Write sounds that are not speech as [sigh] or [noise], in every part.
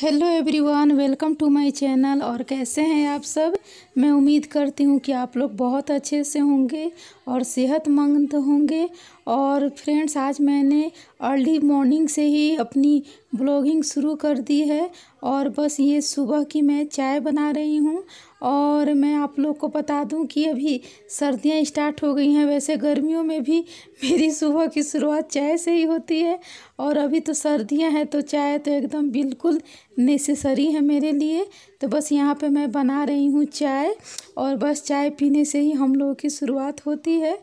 Hello everyone welcome to my channel और कैसे हैं आप सब मैं उम्मीद करती हूँ कि आप लोग बहुत अच्छे से होंगे और सेहतमंद होंगे और फ्रेंड्स आज मैंने अर्ली मॉर्निंग से ही अपनी ब्लॉगिंग शुरू कर दी है और बस ये सुबह की मैं चाय बना रही हूँ और मैं आप लोग को बता दूं कि अभी सर्दियाँ स्टार्ट हो गई हैं वैसे गर्मियों में भी मेरी सुबह की शुरुआत चाय से ही होती है और अभी तो सर्दियाँ हैं तो चाय तो एकदम बिल्कुल नेसेसरी है मेरे लिए तो बस यहाँ पे मैं बना रही हूँ चाय और बस चाय पीने से ही हम लोगों की शुरुआत होती है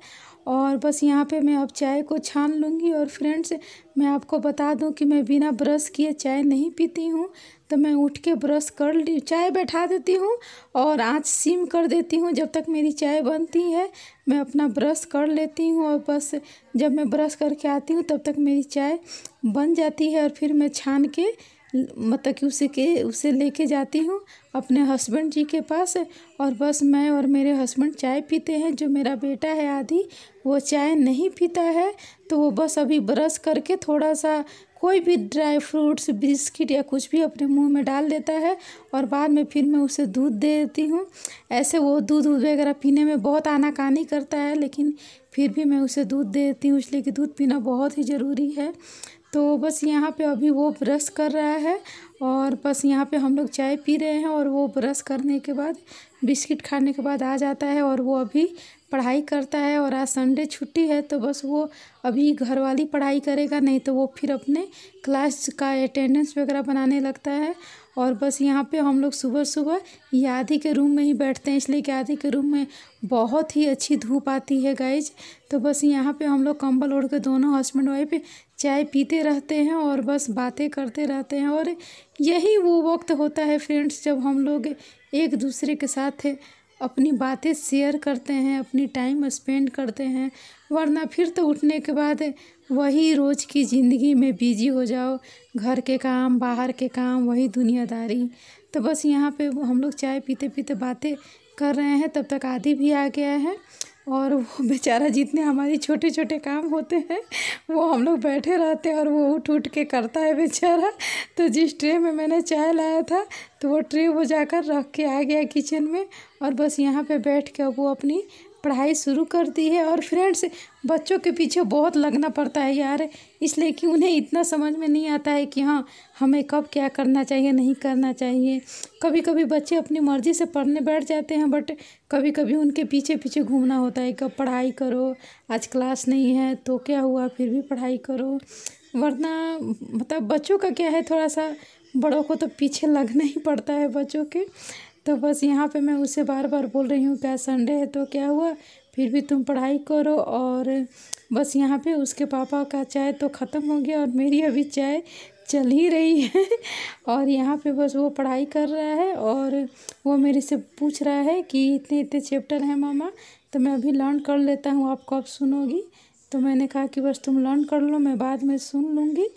और बस यहाँ पे मैं अब चाय को छान लूँगी और फ्रेंड्स मैं आपको बता दूँ कि मैं बिना ब्रश किए चाय नहीं पीती हूँ तो मैं उठ के ब्रश कर ली चाय बैठा देती हूँ और आँच सिम कर देती हूँ जब तक मेरी चाय बनती है मैं अपना ब्रश कर लेती हूँ और बस जब मैं ब्रश करके आती हूँ तब तक मेरी चाय बन जाती है और फिर मैं छान के मतलब कि उसे के उसे लेके जाती हूँ अपने हस्बैंड जी के पास और बस मैं और मेरे हस्बैंड चाय पीते हैं जो मेरा बेटा है आदि वो चाय नहीं पीता है तो वो बस अभी ब्रश करके थोड़ा सा कोई भी ड्राई फ्रूट्स बिस्किट या कुछ भी अपने मुंह में डाल देता है और बाद में फिर मैं उसे दूध दे देती हूँ ऐसे वो दूध दूध वगैरह पीने में बहुत आनाकानी करता है लेकिन फिर भी मैं उसे दूध दे देती हूँ इसलिए कि दूध पीना बहुत ही ज़रूरी है तो बस यहाँ पे अभी वो ब्रश कर रहा है और बस यहाँ पे हम लोग चाय पी रहे हैं और वो ब्रश करने के बाद बिस्किट खाने के बाद आ जाता है और वो अभी पढ़ाई करता है और आज संडे छुट्टी है तो बस वो अभी घर वाली पढ़ाई करेगा नहीं तो वो फिर अपने क्लास का अटेंडेंस वगैरह बनाने लगता है और बस यहाँ पे हम लोग सुबह सुबह यादी के रूम में ही बैठते हैं इसलिए कि यादी के रूम में बहुत ही अच्छी धूप आती है गाइज तो बस यहाँ पे हम लोग कंबल ओढ़ के दोनों हस्बैंड वाइफ चाय पीते रहते हैं और बस बातें करते रहते हैं और यही वो वक्त होता है फ्रेंड्स जब हम लोग एक दूसरे के साथ अपनी बातें शेयर करते हैं अपनी टाइम स्पेंड करते हैं वरना फिर तो उठने के बाद वही रोज़ की ज़िंदगी में बिजी हो जाओ घर के काम बाहर के काम वही दुनियादारी तो बस यहाँ पे हम लोग चाय पीते पीते बातें कर रहे हैं तब तक आदि भी आ गया है और वो बेचारा जितने हमारे छोटे छोटे काम होते हैं वो हम लोग बैठे रहते हैं और वो उठ उठ के करता है बेचारा तो जिस ट्रे में मैंने चाय लाया था तो वो ट्रे वो जाकर रख के आ गया किचन में और बस यहाँ पे बैठ के वो अपनी पढ़ाई शुरू कर दी है और फ्रेंड्स बच्चों के पीछे बहुत लगना पड़ता है यार इसलिए कि उन्हें इतना समझ में नहीं आता है कि हाँ हमें कब क्या करना चाहिए नहीं करना चाहिए कभी कभी बच्चे अपनी मर्ज़ी से पढ़ने बैठ जाते हैं बट कभी कभी उनके पीछे पीछे घूमना होता है कब पढ़ाई करो आज क्लास नहीं है तो क्या हुआ फिर भी पढ़ाई करो वरना मतलब बच्चों का क्या है थोड़ा सा बड़ों को तो पीछे लगना ही पड़ता है बच्चों के तो बस यहाँ पे मैं उसे बार बार बोल रही हूँ क्या संडे है तो क्या हुआ फिर भी तुम पढ़ाई करो और बस यहाँ पे उसके पापा का चाय तो ख़त्म हो गया और मेरी अभी चाय चल ही रही है [laughs] और यहाँ पे बस वो पढ़ाई कर रहा है और वो मेरे से पूछ रहा है कि इतने इतने चैप्टर हैं मामा तो मैं अभी लर्न कर लेता हूँ आप कब सुनोगी तो मैंने कहा कि बस तुम लर्न कर लो मैं बाद में सुन लूँगी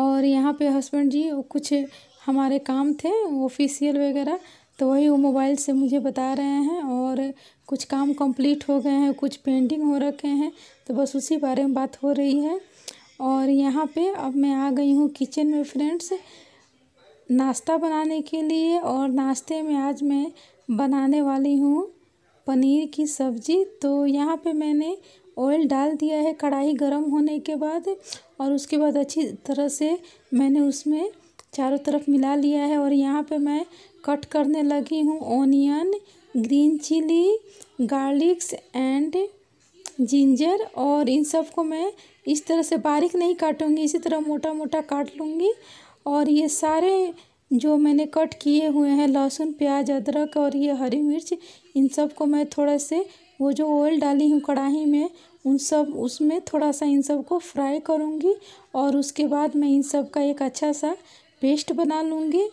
और यहाँ पे हस्बैंड जी कुछ हमारे काम थे ऑफिशियल वगैरह तो वही वो मोबाइल से मुझे बता रहे हैं और कुछ काम कंप्लीट हो गए हैं कुछ पेंटिंग हो रखे हैं तो बस उसी बारे में बात हो रही है और यहाँ पे अब मैं आ गई हूँ किचन में फ्रेंड्स नाश्ता बनाने के लिए और नाश्ते में आज मैं बनाने वाली हूँ पनीर की सब्ज़ी तो यहाँ पे मैंने ऑयल डाल दिया है कढ़ाई गर्म होने के बाद और उसके बाद अच्छी तरह से मैंने उसमें चारों तरफ मिला लिया है और यहाँ पे मैं कट करने लगी हूँ onion green chilli garlics and ginger और इन सब को मैं इस तरह से बारीक नहीं काटूँगी इसी तरह मोटा मोटा काट लूँगी और ये सारे जो मैंने कट किए हुए हैं लहसुन प्याज अदरक और ये हरी मिर्च इन सब को मैं थोड़ा से वो जो ऑयल डाली हूँ कढ़ाई में उन सब उसमें थोड़ा सा इन सब को फ्राई करूँगी और उसके बाद मैं इन सब का एक अच्छा सा पेस्ट बना लूँगी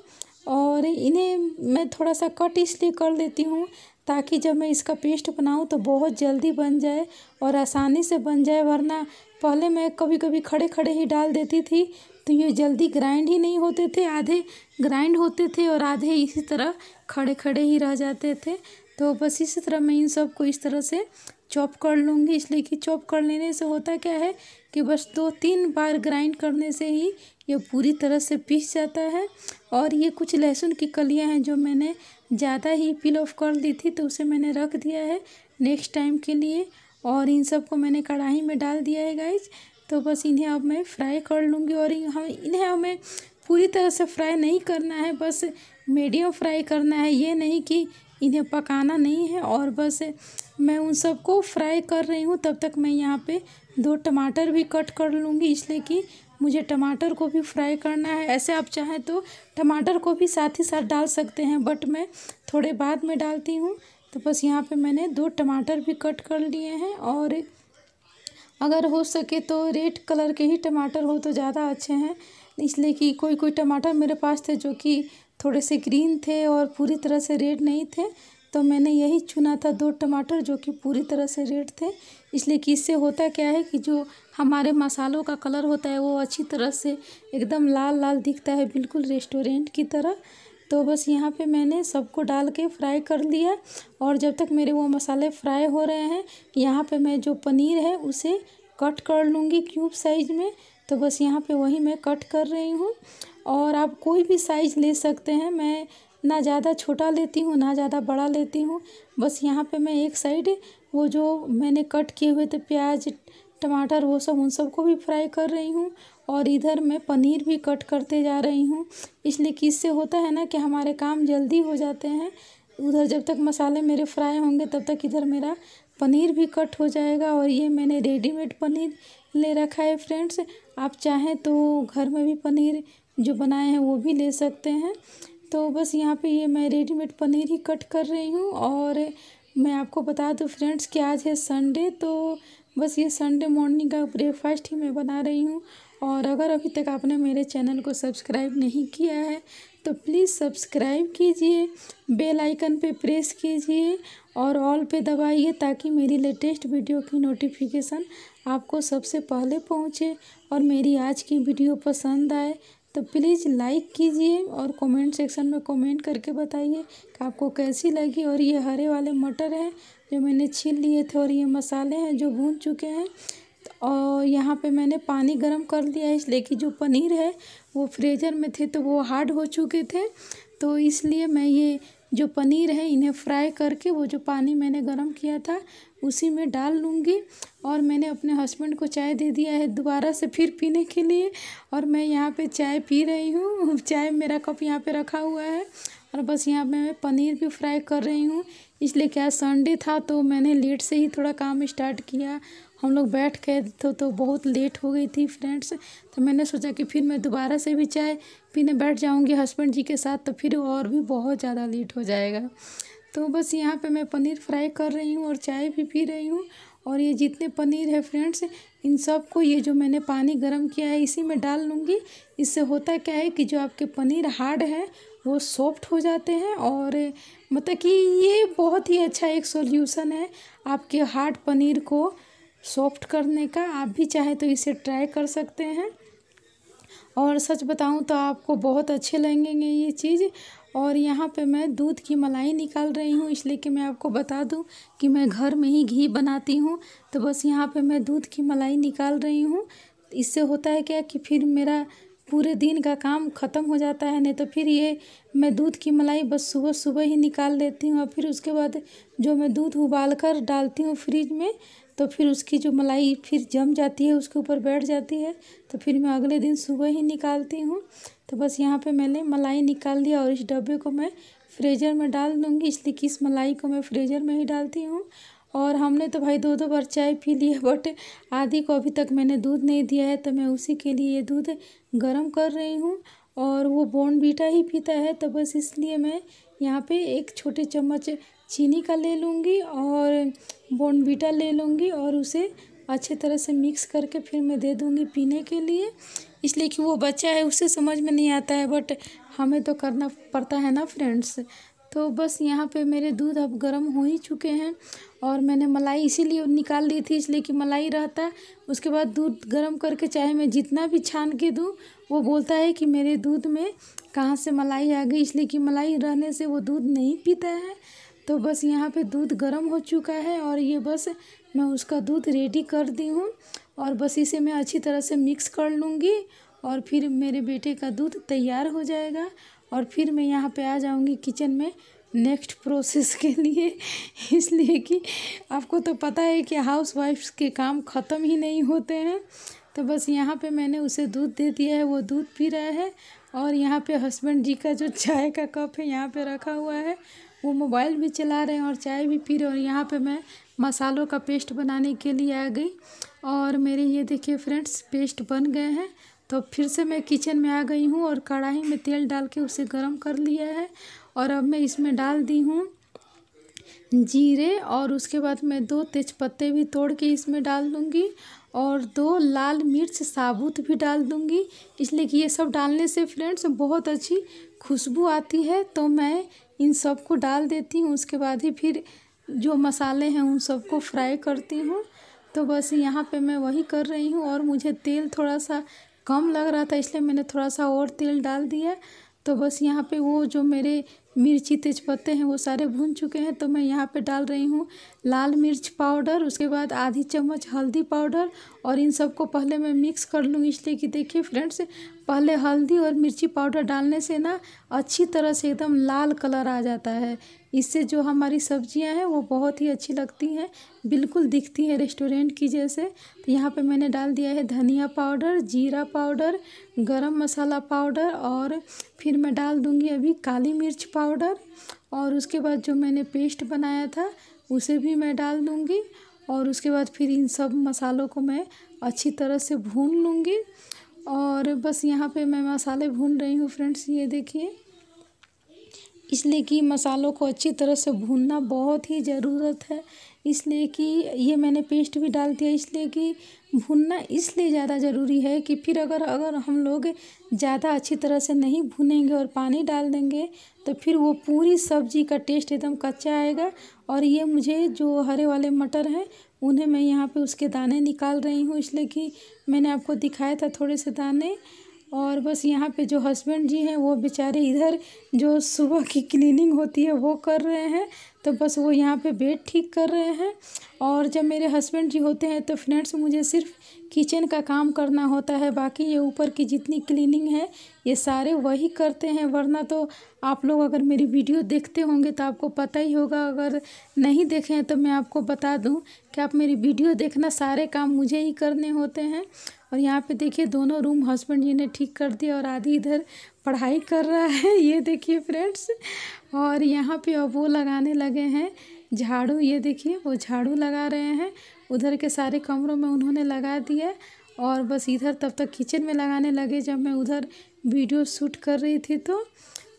और इन्हें मैं थोड़ा सा कट इसलिए कर देती हूँ ताकि जब मैं इसका पेस्ट बनाऊँ तो बहुत जल्दी बन जाए और आसानी से बन जाए वरना पहले मैं कभी कभी खड़े खड़े ही डाल देती थी तो ये जल्दी ग्राइंड ही नहीं होते थे आधे ग्राइंड होते थे और आधे इसी तरह खड़े खड़े ही रह जाते थे तो बस इसी तरह मैं इन सब को इस तरह से चॉप कर लूँगी इसलिए कि चॉप कर लेने से होता क्या है कि बस दो तीन बार ग्राइंड करने से ही ये पूरी तरह से पीस जाता है और ये कुछ लहसुन की कलियाँ हैं जो मैंने ज़्यादा ही पिल ऑफ कर दी थी तो उसे मैंने रख दिया है नेक्स्ट टाइम के लिए और इन सब को मैंने कढ़ाई में डाल दिया है गाइज तो बस इन्हें अब मैं फ्राई कर लूँगी और हम इन्हें हमें पूरी तरह से फ्राई नहीं करना है बस मीडियम फ्राई करना है ये नहीं कि इन्हें पकाना नहीं है और बस मैं उन सबको फ्राई कर रही हूँ तब तक मैं यहाँ पे दो टमाटर भी कट कर लूँगी इसलिए कि मुझे टमाटर को भी फ्राई करना है ऐसे आप चाहें तो टमाटर को भी साथ ही साथ डाल सकते हैं बट मैं थोड़े बाद में डालती हूँ तो बस यहाँ पे मैंने दो टमाटर भी कट कर लिए हैं और अगर हो सके तो रेड कलर के ही टमाटर हो तो ज़्यादा अच्छे हैं इसलिए कि कोई कोई टमाटर मेरे पास थे जो कि थोड़े से ग्रीन थे और पूरी तरह से रेड नहीं थे तो मैंने यही चुना था दो टमाटर जो कि पूरी तरह से रेड थे इसलिए कि इससे होता क्या है कि जो हमारे मसालों का कलर होता है वो अच्छी तरह से एकदम लाल लाल दिखता है बिल्कुल रेस्टोरेंट की तरह तो बस यहाँ पे मैंने सबको डाल के फ्राई कर लिया और जब तक मेरे वो मसाले फ्राई हो रहे हैं यहाँ पर मैं जो पनीर है उसे कट कर लूँगी क्यूब साइज़ में तो बस यहाँ पर वही मैं कट कर रही हूँ और आप कोई भी साइज ले सकते हैं मैं ना ज़्यादा छोटा लेती हूँ ना ज़्यादा बड़ा लेती हूँ बस यहाँ पे मैं एक साइड वो जो मैंने कट किए हुए थे प्याज टमाटर वो सब उन सबको भी फ्राई कर रही हूँ और इधर मैं पनीर भी कट करते जा रही हूँ इसलिए इससे होता है ना कि हमारे काम जल्दी हो जाते हैं उधर जब तक मसाले मेरे फ्राई होंगे तब तक इधर मेरा पनीर भी कट हो जाएगा और ये मैंने रेडीमेड पनीर ले रखा है फ्रेंड्स आप चाहें तो घर में भी पनीर जो बनाए हैं वो भी ले सकते हैं तो बस यहाँ पे ये मैं रेडीमेड पनीर ही कट कर रही हूँ और मैं आपको बता दूँ फ्रेंड्स कि आज है संडे तो बस ये संडे मॉर्निंग का ब्रेकफास्ट ही मैं बना रही हूँ और अगर अभी तक आपने मेरे चैनल को सब्सक्राइब नहीं किया है तो प्लीज़ सब्सक्राइब कीजिए बेल आइकन पे प्रेस कीजिए और ऑल पे दबाइए ताकि मेरी लेटेस्ट वीडियो की नोटिफिकेशन आपको सबसे पहले पहुँचे और मेरी आज की वीडियो पसंद आए तो प्लीज़ लाइक कीजिए और कमेंट सेक्शन में कमेंट करके बताइए कि आपको कैसी लगी और ये हरे वाले मटर हैं जो मैंने छील लिए थे और ये मसाले हैं जो भून चुके हैं और यहाँ पे मैंने पानी गर्म कर लिया है इसलिए कि जो पनीर है वो फ्रीजर में थे तो वो हार्ड हो चुके थे तो इसलिए मैं ये जो पनीर है इन्हें फ्राई करके वो जो पानी मैंने गर्म किया था उसी में डाल लूँगी और मैंने अपने हस्बैंड को चाय दे दिया है दोबारा से फिर पीने के लिए और मैं यहाँ पे चाय पी रही हूँ [laughs] चाय मेरा कप यहाँ पे रखा हुआ है और बस यहाँ पे मैं पनीर भी फ्राई कर रही हूँ इसलिए क्या संडे था तो मैंने लेट से ही थोड़ा काम स्टार्ट किया हम लोग बैठ गए तो तो बहुत लेट हो गई थी फ्रेंड्स तो मैंने सोचा कि फिर मैं दोबारा से भी चाय पीने बैठ जाऊँगी हस्बैंड जी के साथ तो फिर और भी बहुत ज़्यादा लेट हो जाएगा तो बस यहाँ पे मैं पनीर फ्राई कर रही हूँ और चाय भी पी रही हूँ और ये जितने पनीर है फ्रेंड्स इन सब को ये जो मैंने पानी गर्म किया है इसी में डाल लूँगी इससे होता क्या है कि जो आपके पनीर हार्ड है वो सॉफ्ट हो जाते हैं और मतलब कि ये बहुत ही अच्छा एक सॉल्यूशन है आपके हार्ड पनीर को सॉफ्ट करने का आप भी चाहे तो इसे ट्राई कर सकते हैं और सच बताऊं तो आपको बहुत अच्छे लगेंगे ये चीज़ और यहाँ पे मैं दूध की मलाई निकाल रही हूँ इसलिए कि मैं आपको बता दूँ कि मैं घर में ही घी बनाती हूँ तो बस यहाँ पे मैं दूध की मलाई निकाल रही हूँ इससे होता है क्या कि फिर मेरा पूरे दिन का काम ख़त्म हो जाता है नहीं तो फिर ये मैं दूध की मलाई बस सुबह सुबह ही निकाल लेती हूँ और फिर उसके बाद जो मैं दूध उबाल कर डालती हूँ फ्रिज में तो फिर उसकी जो मलाई फिर जम जाती है उसके ऊपर बैठ जाती है तो फिर मैं अगले दिन सुबह ही निकालती हूँ तो बस यहाँ पे मैंने मलाई निकाल दिया और इस डब्बे को मैं फ्रीजर में डाल दूँगी इसलिए कि इस मलाई को मैं फ्रीजर में ही डालती हूँ और हमने तो भाई दो दो बार चाय पी ली है बट आधी को अभी तक मैंने दूध नहीं दिया है तो मैं उसी के लिए ये दूध गर्म कर रही हूँ और वो बोन बीटा ही पीता है तो बस इसलिए मैं यहाँ पे एक छोटे चम्मच चीनी का ले लूँगी और बोन बीटा ले लूँगी और उसे अच्छे तरह से मिक्स करके फिर मैं दे दूँगी पीने के लिए इसलिए कि वो बच्चा है उसे समझ में नहीं आता है बट हमें तो करना पड़ता है ना फ्रेंड्स तो बस यहाँ पे मेरे दूध अब गर्म हो ही चुके हैं और मैंने मलाई इसीलिए निकाल दी थी इसलिए कि मलाई रहता उसके बाद दूध गर्म करके चाहे मैं जितना भी छान के दूँ वो बोलता है कि मेरे दूध में कहाँ से मलाई आ गई इसलिए कि मलाई रहने से वो दूध नहीं पीता है तो बस यहाँ पे दूध गर्म हो चुका है और ये बस मैं उसका दूध रेडी कर दी हूँ और बस इसे मैं अच्छी तरह से मिक्स कर लूँगी और फिर मेरे बेटे का दूध तैयार हो जाएगा और फिर मैं यहाँ पे आ जाऊँगी किचन में नेक्स्ट प्रोसेस के लिए [laughs] इसलिए कि आपको तो पता है कि हाउस वाइफ्स के काम ख़त्म ही नहीं होते हैं तो बस यहाँ पे मैंने उसे दूध दे दिया है वो दूध पी रहा है और यहाँ पे हस्बैंड जी का जो चाय का कप है यहाँ पे रखा हुआ है वो मोबाइल भी चला रहे हैं और चाय भी पी रहे हैं और यहाँ पे मैं मसालों का पेस्ट बनाने के लिए आ गई और मेरे ये देखिए फ्रेंड्स पेस्ट बन गए हैं तो फिर से मैं किचन में आ गई हूँ और कढ़ाई में तेल डाल के उसे गर्म कर लिया है और अब मैं इसमें डाल दी हूँ जीरे और उसके बाद मैं दो तेज़पत्ते भी तोड़ के इसमें डाल दूँगी और दो लाल मिर्च साबुत भी डाल दूँगी इसलिए कि ये सब डालने से फ्रेंड्स बहुत अच्छी खुशबू आती है तो मैं इन सब को डाल देती हूँ उसके बाद ही फिर जो मसाले हैं उन सबको फ्राई करती हूँ तो बस यहाँ पे मैं वही कर रही हूँ और मुझे तेल थोड़ा सा कम लग रहा था इसलिए मैंने थोड़ा सा और तेल डाल दिया तो बस यहाँ पे वो जो मेरे मिर्ची तेजपत्ते हैं वो सारे भून चुके हैं तो मैं यहाँ पे डाल रही हूँ लाल मिर्च पाउडर उसके बाद आधी चम्मच हल्दी पाउडर और इन सबको पहले मैं मिक्स कर लूँगी इसलिए कि देखिए फ्रेंड्स पहले हल्दी और मिर्ची पाउडर डालने से ना अच्छी तरह से एकदम लाल कलर आ जाता है इससे जो हमारी सब्जियां हैं वो बहुत ही अच्छी लगती हैं बिल्कुल दिखती हैं रेस्टोरेंट की जैसे तो यहाँ पे मैंने डाल दिया है धनिया पाउडर जीरा पाउडर गरम मसाला पाउडर और फिर मैं डाल दूँगी अभी काली मिर्च पाउडर और उसके बाद जो मैंने पेस्ट बनाया था उसे भी मैं डाल दूँगी और उसके बाद फिर इन सब मसालों को मैं अच्छी तरह से भून लूँगी और बस यहाँ पे मैं मसाले भून रही हूँ फ्रेंड्स ये देखिए इसलिए कि मसालों को अच्छी तरह से भूनना बहुत ही ज़रूरत है इसलिए कि ये मैंने पेस्ट भी डाल दिया इसलिए कि भूनना इसलिए ज़्यादा ज़रूरी है कि फिर अगर अगर हम लोग ज़्यादा अच्छी तरह से नहीं भूनेंगे और पानी डाल देंगे तो फिर वो पूरी सब्जी का टेस्ट एकदम कच्चा आएगा और ये मुझे जो हरे वाले मटर हैं उन्हें मैं यहाँ पे उसके दाने निकाल रही हूँ इसलिए कि मैंने आपको दिखाया था थोड़े से दाने और बस यहाँ पे जो हस्बैंड जी हैं वो बेचारे इधर जो सुबह की क्लीनिंग होती है वो कर रहे हैं तो बस वो यहाँ पे बेड ठीक कर रहे हैं और जब मेरे हस्बैंड जी होते हैं तो फ्रेंड्स मुझे सिर्फ किचन का काम करना होता है बाकी ये ऊपर की जितनी क्लीनिंग है ये सारे वही करते हैं वरना तो आप लोग अगर मेरी वीडियो देखते होंगे तो आपको पता ही होगा अगर नहीं देखें तो मैं आपको बता दूँ कि आप मेरी वीडियो देखना सारे काम मुझे ही करने होते हैं और यहाँ पे देखिए दोनों रूम हस्बैंड जी ने ठीक कर दिया और आदि इधर पढ़ाई कर रहा [laughs] है ये देखिए फ्रेंड्स और यहाँ पे अब वो लगाने लगे हैं झाड़ू ये देखिए वो झाड़ू लगा रहे हैं उधर के सारे कमरों में उन्होंने लगा दिया और बस इधर तब तक किचन में लगाने लगे जब मैं उधर वीडियो शूट कर रही थी तो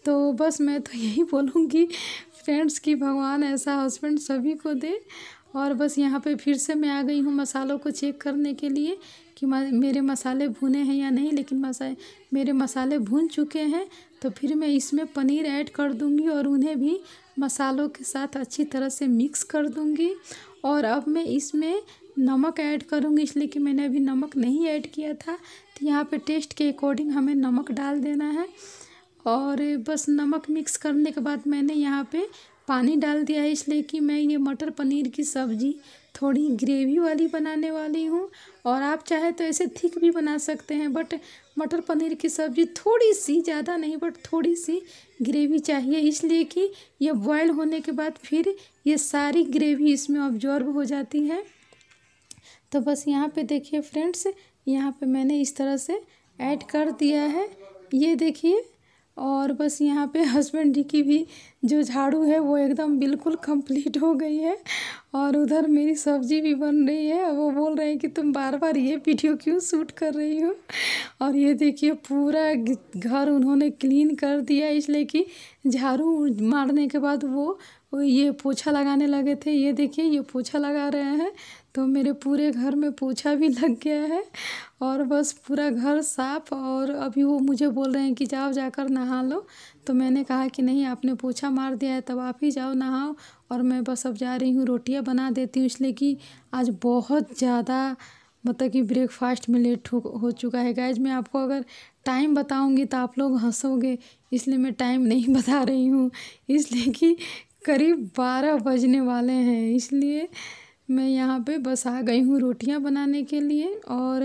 तो बस मैं तो यही बोलूँगी फ्रेंड्स कि भगवान ऐसा हस्बैंड सभी को दे और बस यहाँ पे फिर से मैं आ गई हूँ मसालों को चेक करने के लिए कि मेरे मसाले भुने हैं या नहीं लेकिन मसा मेरे मसाले भून चुके हैं तो फिर मैं इसमें पनीर ऐड कर दूंगी और उन्हें भी मसालों के साथ अच्छी तरह से मिक्स कर दूंगी और अब मैं इसमें नमक ऐड करूँगी इसलिए कि मैंने अभी नमक नहीं ऐड किया था तो यहाँ पे टेस्ट के अकॉर्डिंग हमें नमक डाल देना है और बस नमक मिक्स करने के बाद मैंने यहाँ पर पानी डाल दिया है इसलिए कि मैं ये मटर पनीर की सब्ज़ी थोड़ी ग्रेवी वाली बनाने वाली हूँ और आप चाहे तो ऐसे थिक भी बना सकते हैं बट मटर पनीर की सब्ज़ी थोड़ी सी ज़्यादा नहीं बट थोड़ी सी ग्रेवी चाहिए इसलिए कि यह बॉयल होने के बाद फिर ये सारी ग्रेवी इसमें ऑब्जॉर्व हो जाती है तो बस यहाँ पे देखिए फ्रेंड्स यहाँ पे मैंने इस तरह से ऐड कर दिया है ये देखिए और बस यहाँ पे हस्बैंड जी की भी जो झाड़ू है वो एकदम बिल्कुल कंप्लीट हो गई है और उधर मेरी सब्जी भी बन रही है वो बोल रहे हैं कि तुम बार बार ये वीडियो क्यों शूट कर रही हो और ये देखिए पूरा घर उन्होंने क्लीन कर दिया इसलिए कि झाड़ू मारने के बाद वो ये पोछा लगाने लगे थे ये देखिए ये पोछा लगा रहे हैं तो मेरे पूरे घर में पोछा भी लग गया है और बस पूरा घर साफ और अभी वो मुझे बोल रहे हैं कि जाओ जाकर नहा लो तो मैंने कहा कि नहीं आपने पूछा मार दिया है तब आप ही जाओ नहाओ और मैं बस अब जा रही हूँ रोटियाँ बना देती हूँ इसलिए कि आज बहुत ज़्यादा मतलब कि ब्रेकफास्ट में लेट हो चुका है गैज मैं आपको अगर टाइम बताऊँगी तो आप लोग हंसोगे इसलिए मैं टाइम नहीं [laughs] बता रही हूँ इसलिए कि करीब बारह बजने वाले हैं इसलिए मैं यहाँ पे बस आ गई हूँ रोटियाँ बनाने के लिए और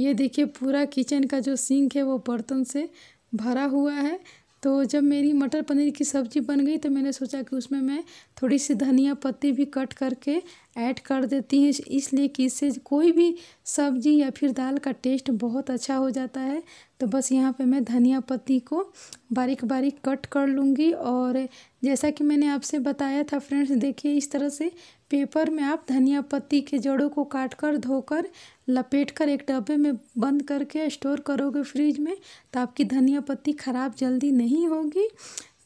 ये देखिए पूरा किचन का जो सिंक है वो बर्तन से भरा हुआ है तो जब मेरी मटर पनीर की सब्ज़ी बन गई तो मैंने सोचा कि उसमें मैं थोड़ी सी धनिया पत्ती भी कट करके ऐड कर देती हैं इसलिए कि इससे कोई भी सब्जी या फिर दाल का टेस्ट बहुत अच्छा हो जाता है तो बस यहाँ पे मैं धनिया पत्ती को बारीक बारीक कट कर लूँगी और जैसा कि मैंने आपसे बताया था फ्रेंड्स देखिए इस तरह से पेपर में आप धनिया पत्ती के जड़ों को काट कर धोकर लपेट कर एक डब्बे में बंद करके स्टोर करोगे फ्रिज में तो आपकी धनिया पत्ती ख़राब जल्दी नहीं होगी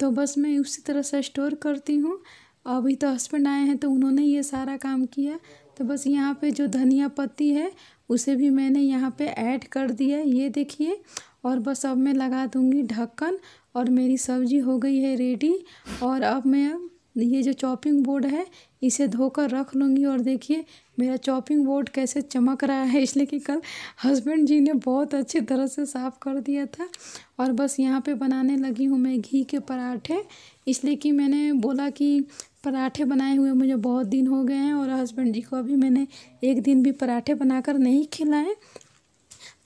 तो बस मैं उसी तरह से स्टोर करती हूँ अभी तो हस्बैंड आए हैं तो उन्होंने ये सारा काम किया तो बस यहाँ पे जो धनिया पत्ती है उसे भी मैंने यहाँ पे ऐड कर दिया ये देखिए और बस अब मैं लगा दूँगी ढक्कन और मेरी सब्जी हो गई है रेडी और अब मैं ये जो चॉपिंग बोर्ड है इसे धोकर रख लूँगी और देखिए मेरा चॉपिंग बोर्ड कैसे चमक रहा है [laughs] इसलिए कि कल हस्बैंड जी ने बहुत अच्छी तरह से साफ़ कर दिया था और बस यहाँ पे बनाने लगी हूँ मैं घी के पराठे इसलिए कि मैंने बोला कि पराठे बनाए हुए मुझे बहुत दिन हो गए हैं और हस्बैंड जी को अभी मैंने एक दिन भी पराठे बनाकर नहीं खिलाए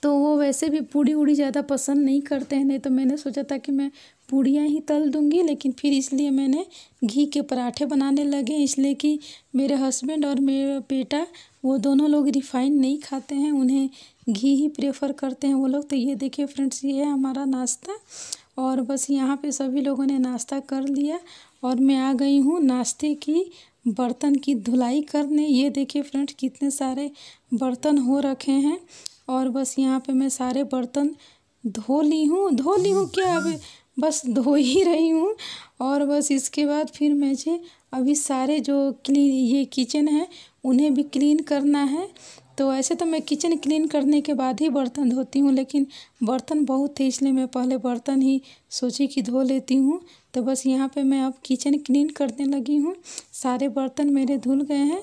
तो वो वैसे भी पूड़ी उड़ी ज़्यादा पसंद नहीं करते हैं नहीं तो मैंने सोचा था कि मैं पूड़ियाँ ही तल दूँगी लेकिन फिर इसलिए मैंने घी के पराठे बनाने लगे इसलिए कि मेरे हस्बैंड और मेरा बेटा वो दोनों लोग रिफाइंड नहीं खाते हैं उन्हें घी ही प्रेफर करते हैं वो लोग तो ये देखिए फ्रेंड्स ये है हमारा नाश्ता और बस यहाँ पे सभी लोगों ने नाश्ता कर लिया और मैं आ गई हूँ नाश्ते की बर्तन की धुलाई करने ये देखिए फ्रेंड्स कितने सारे बर्तन हो रखे हैं और बस यहाँ पे मैं सारे बर्तन धो ली हूँ धो ली हूँ क्या अब बस धो ही रही हूँ और बस इसके बाद फिर मुझे अभी सारे जो क्लीन ये किचन है उन्हें भी क्लीन करना है तो वैसे तो मैं किचन क्लीन करने के बाद ही बर्तन धोती हूँ लेकिन बर्तन बहुत थे इसलिए मैं पहले बर्तन ही सोची कि धो लेती हूँ तो बस यहाँ पे मैं अब किचन क्लीन करने लगी हूँ सारे बर्तन मेरे धुल गए हैं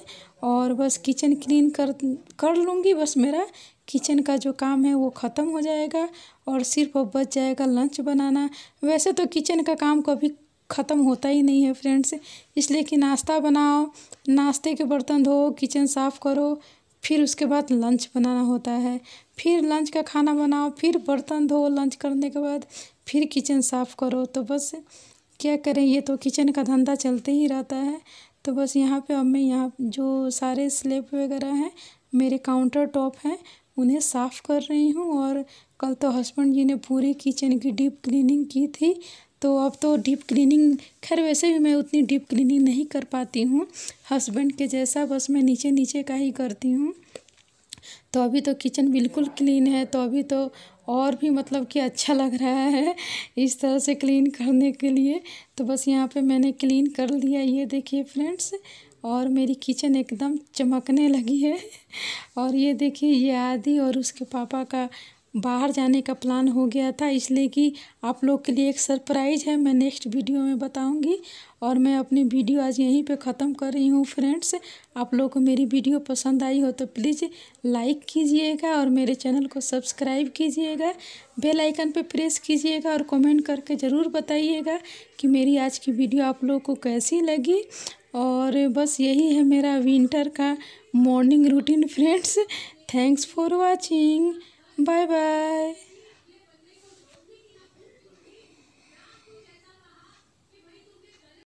और बस किचन क्लीन कर कर लूँगी बस मेरा किचन का जो काम है वो ख़त्म हो जाएगा और सिर्फ अब बच जाएगा लंच बनाना वैसे तो किचन का काम कभी ख़त्म होता ही नहीं है फ्रेंड्स इसलिए कि नाश्ता बनाओ नाश्ते के बर्तन धो किचन साफ़ करो फिर उसके बाद लंच बनाना होता है फिर लंच का खाना बनाओ फिर बर्तन धो लंच करने के बाद फिर किचन साफ़ करो तो बस क्या करें ये तो किचन का धंधा चलते ही रहता है तो बस यहाँ पे अब मैं यहाँ जो सारे स्लेब वगैरह हैं मेरे काउंटर टॉप हैं उन्हें साफ़ कर रही हूँ और कल तो हस्बैंड जी ने पूरी किचन की डीप क्लीनिंग की थी तो अब तो डीप क्लीनिंग खैर वैसे भी मैं उतनी डीप क्लीनिंग नहीं कर पाती हूँ हस्बैंड के जैसा बस मैं नीचे नीचे का ही करती हूँ तो अभी तो किचन बिल्कुल क्लीन है तो अभी तो और भी मतलब कि अच्छा लग रहा है इस तरह से क्लीन करने के लिए तो बस यहाँ पे मैंने क्लीन कर लिया ये देखिए फ्रेंड्स और मेरी किचन एकदम चमकने लगी है और ये देखिए ये आदि और उसके पापा का बाहर जाने का प्लान हो गया था इसलिए कि आप लोग के लिए एक सरप्राइज़ है मैं नेक्स्ट वीडियो में बताऊंगी और मैं अपनी वीडियो आज यहीं पे ख़त्म कर रही हूँ फ्रेंड्स आप लोग को मेरी वीडियो पसंद आई हो तो प्लीज़ लाइक कीजिएगा और मेरे चैनल को सब्सक्राइब कीजिएगा बेल आइकन पे प्रेस कीजिएगा और कमेंट करके ज़रूर बताइएगा कि मेरी आज की वीडियो आप लोग को कैसी लगी और बस यही है मेरा विंटर का morning routine friends thanks for watching Bye bye.